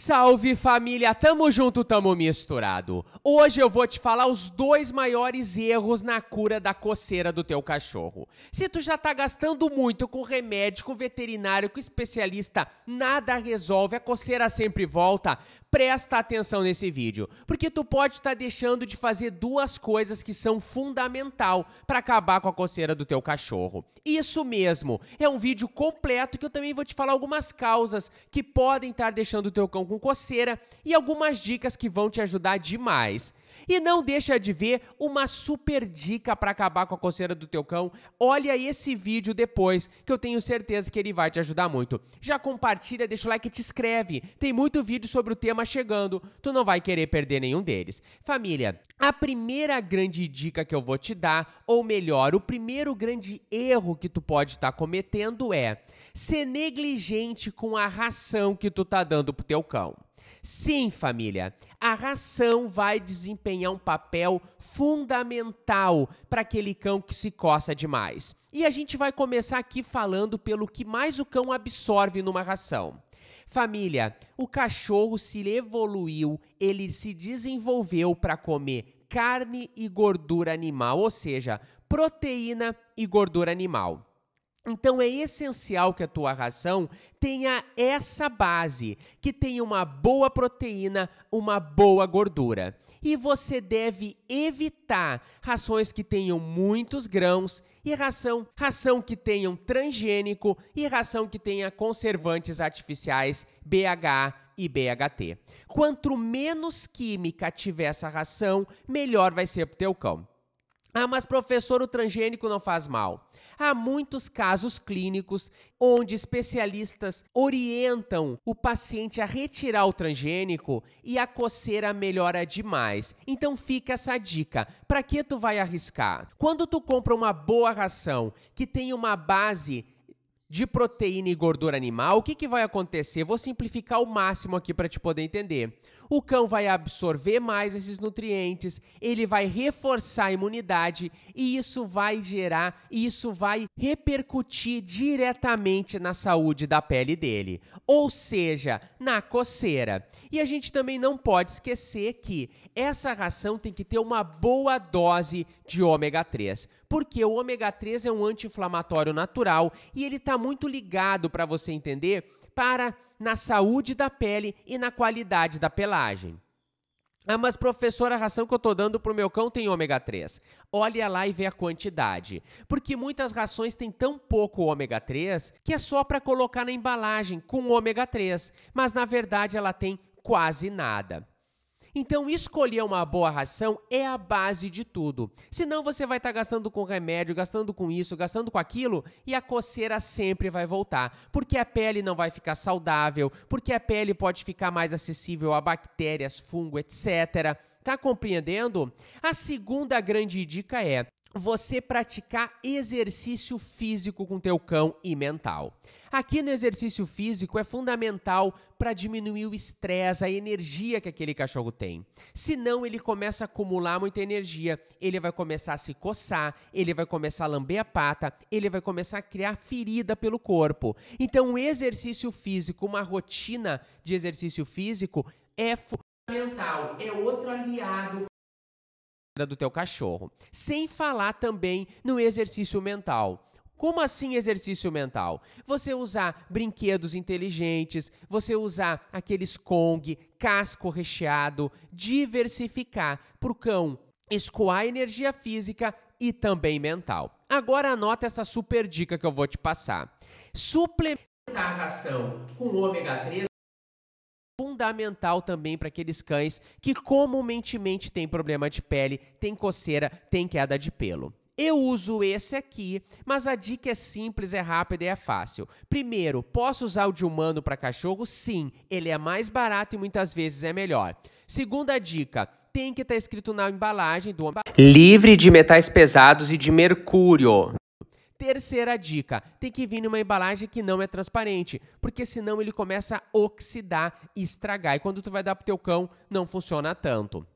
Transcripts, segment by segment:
Salve família, tamo junto, tamo misturado. Hoje eu vou te falar os dois maiores erros na cura da coceira do teu cachorro. Se tu já tá gastando muito com remédio, com veterinário, com especialista, nada resolve, a coceira sempre volta, presta atenção nesse vídeo, porque tu pode estar tá deixando de fazer duas coisas que são fundamental para acabar com a coceira do teu cachorro. Isso mesmo, é um vídeo completo que eu também vou te falar algumas causas que podem estar tá deixando o teu cão com coceira e algumas dicas que vão te ajudar demais. E não deixa de ver uma super dica para acabar com a coceira do teu cão. Olha esse vídeo depois, que eu tenho certeza que ele vai te ajudar muito. Já compartilha, deixa o like e te inscreve. Tem muito vídeo sobre o tema chegando. Tu não vai querer perder nenhum deles. Família, a primeira grande dica que eu vou te dar, ou melhor, o primeiro grande erro que tu pode estar tá cometendo é ser negligente com a ração que tu tá dando pro teu cão. Sim, família, a ração vai desempenhar um papel fundamental para aquele cão que se coça demais. E a gente vai começar aqui falando pelo que mais o cão absorve numa ração. Família, o cachorro se evoluiu, ele se desenvolveu para comer carne e gordura animal, ou seja, proteína e gordura animal. Então é essencial que a tua ração tenha essa base, que tenha uma boa proteína, uma boa gordura. E você deve evitar rações que tenham muitos grãos e ração, ração que tenham transgênico e ração que tenha conservantes artificiais BHA e BHT. Quanto menos química tiver essa ração, melhor vai ser para o teu cão. Ah, mas professor, o transgênico não faz mal. Há muitos casos clínicos onde especialistas orientam o paciente a retirar o transgênico e a coceira melhora demais. Então fica essa dica: para que tu vai arriscar? Quando tu compra uma boa ração que tem uma base de proteína e gordura animal, o que, que vai acontecer? Vou simplificar o máximo aqui para te poder entender. O cão vai absorver mais esses nutrientes, ele vai reforçar a imunidade e isso vai gerar, e isso vai repercutir diretamente na saúde da pele dele, ou seja, na coceira. E a gente também não pode esquecer que essa ração tem que ter uma boa dose de ômega 3 porque o ômega 3 é um anti-inflamatório natural e ele está muito ligado para você entender para na saúde da pele e na qualidade da pelagem. Ah, mas professora, a ração que eu estou dando pro meu cão tem ômega 3. Olha lá e vê a quantidade. Porque muitas rações têm tão pouco ômega 3 que é só para colocar na embalagem com ômega 3, mas na verdade ela tem quase nada. Então, escolher uma boa ração é a base de tudo. Senão, você vai estar tá gastando com remédio, gastando com isso, gastando com aquilo, e a coceira sempre vai voltar. Porque a pele não vai ficar saudável, porque a pele pode ficar mais acessível a bactérias, fungo, etc. Tá compreendendo? A segunda grande dica é: você praticar exercício físico com teu cão e mental. Aqui no exercício físico é fundamental para diminuir o estresse, a energia que aquele cachorro tem. Senão ele começa a acumular muita energia, ele vai começar a se coçar, ele vai começar a lamber a pata, ele vai começar a criar ferida pelo corpo. Então, o exercício físico, uma rotina de exercício físico é fundamental, é outro aliado do teu cachorro. Sem falar também no exercício mental. Como assim exercício mental? Você usar brinquedos inteligentes, você usar aqueles Kong, casco recheado, diversificar para o cão escoar energia física e também mental. Agora anota essa super dica que eu vou te passar. Suplementar a ração com ômega 3 fundamental também para aqueles cães que comumente têm problema de pele, tem coceira, tem queda de pelo. Eu uso esse aqui, mas a dica é simples, é rápida e é fácil. Primeiro, posso usar o de humano para cachorro? Sim, ele é mais barato e muitas vezes é melhor. Segunda dica, tem que estar tá escrito na embalagem do livre de metais pesados e de mercúrio. Terceira dica: tem que vir numa embalagem que não é transparente, porque senão ele começa a oxidar e estragar. E quando tu vai dar pro teu cão, não funciona tanto.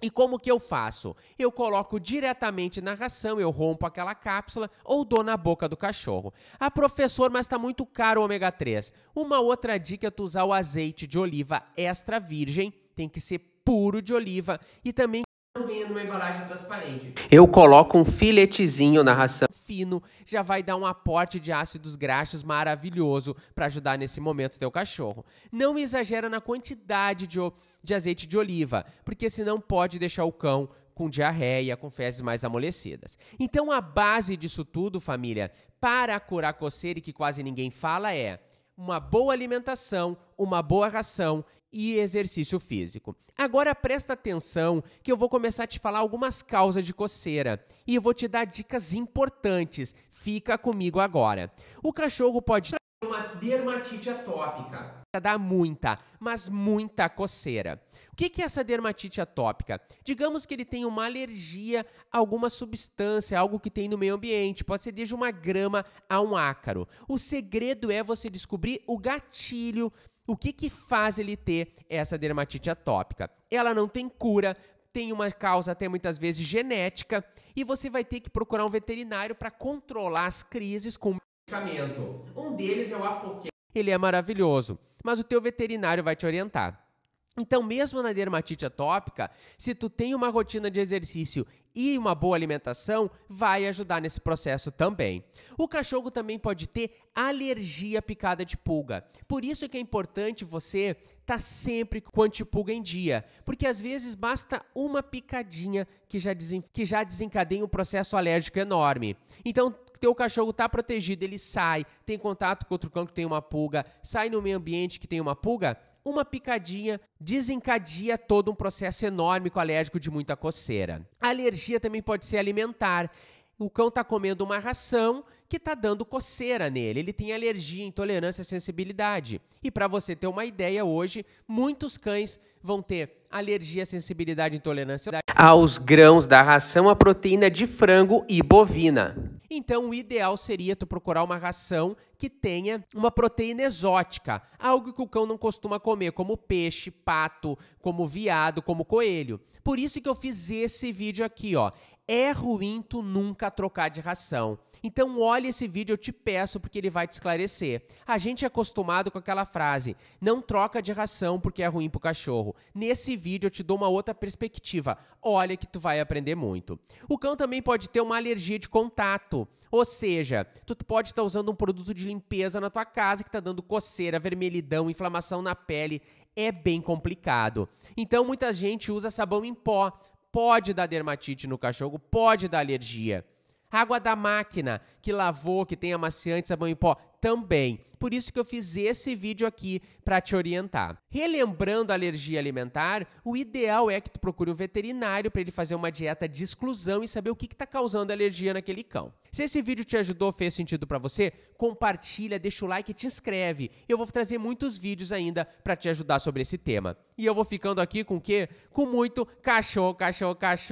E como que eu faço? Eu coloco diretamente na ração, eu rompo aquela cápsula ou dou na boca do cachorro. Ah, professor, mas está muito caro o ômega 3. Uma outra dica é tu usar o azeite de oliva extra virgem, tem que ser puro de oliva e também vinha numa embalagem transparente. Eu coloco um filetezinho na ração fino, já vai dar um aporte de ácidos graxos maravilhoso para ajudar nesse momento teu cachorro. Não exagera na quantidade de, de azeite de oliva, porque senão pode deixar o cão com diarreia, com fezes mais amolecidas. Então a base disso tudo, família, para curar coceira e que quase ninguém fala é uma boa alimentação, uma boa ração e exercício físico. Agora presta atenção que eu vou começar a te falar algumas causas de coceira e eu vou te dar dicas importantes. Fica comigo agora. O cachorro pode ter uma dermatite atópica. Dá muita, mas muita coceira. O que é essa dermatite atópica? Digamos que ele tem uma alergia a alguma substância, algo que tem no meio ambiente, pode ser desde uma grama a um ácaro. O segredo é você descobrir o gatilho o que, que faz ele ter essa dermatite atópica? Ela não tem cura, tem uma causa até muitas vezes genética, e você vai ter que procurar um veterinário para controlar as crises com medicamento. Um deles é o Apoquel. Ele é maravilhoso, mas o teu veterinário vai te orientar. Então, mesmo na dermatite atópica, se tu tem uma rotina de exercício e uma boa alimentação, vai ajudar nesse processo também. O cachorro também pode ter alergia à picada de pulga. Por isso que é importante você estar tá sempre com antipulga em dia, porque às vezes basta uma picadinha que já, desen... que já desencadeia um processo alérgico enorme. Então, teu cachorro está protegido, ele sai, tem contato com outro cão que tem uma pulga, sai no meio ambiente que tem uma pulga, uma picadinha desencadeia todo um processo enorme alérgico de muita coceira. A alergia também pode ser alimentar. O cão está comendo uma ração que está dando coceira nele. Ele tem alergia, intolerância, sensibilidade. E para você ter uma ideia, hoje muitos cães vão ter alergia, sensibilidade, intolerância aos grãos da ração, a proteína de frango e bovina. Então, o ideal seria tu procurar uma ração que tenha uma proteína exótica, algo que o cão não costuma comer, como peixe, pato, como viado, como coelho. Por isso que eu fiz esse vídeo aqui, ó. É ruim tu nunca trocar de ração. Então olha esse vídeo, eu te peço, porque ele vai te esclarecer. A gente é acostumado com aquela frase, não troca de ração porque é ruim pro cachorro. Nesse vídeo eu te dou uma outra perspectiva. Olha que tu vai aprender muito. O cão também pode ter uma alergia de contato. Ou seja, tu pode estar tá usando um produto de limpeza na tua casa que está dando coceira, vermelhidão, inflamação na pele. É bem complicado. Então, muita gente usa sabão em pó. Pode dar dermatite no cachorro, pode dar alergia. Água da máquina, que lavou, que tem amaciante, sabão é em pó, também. Por isso que eu fiz esse vídeo aqui para te orientar. Relembrando a alergia alimentar, o ideal é que tu procure um veterinário para ele fazer uma dieta de exclusão e saber o que está causando alergia naquele cão. Se esse vídeo te ajudou, fez sentido para você, compartilha, deixa o like e te inscreve. Eu vou trazer muitos vídeos ainda para te ajudar sobre esse tema. E eu vou ficando aqui com o quê? Com muito cachorro, cachorro, cachorro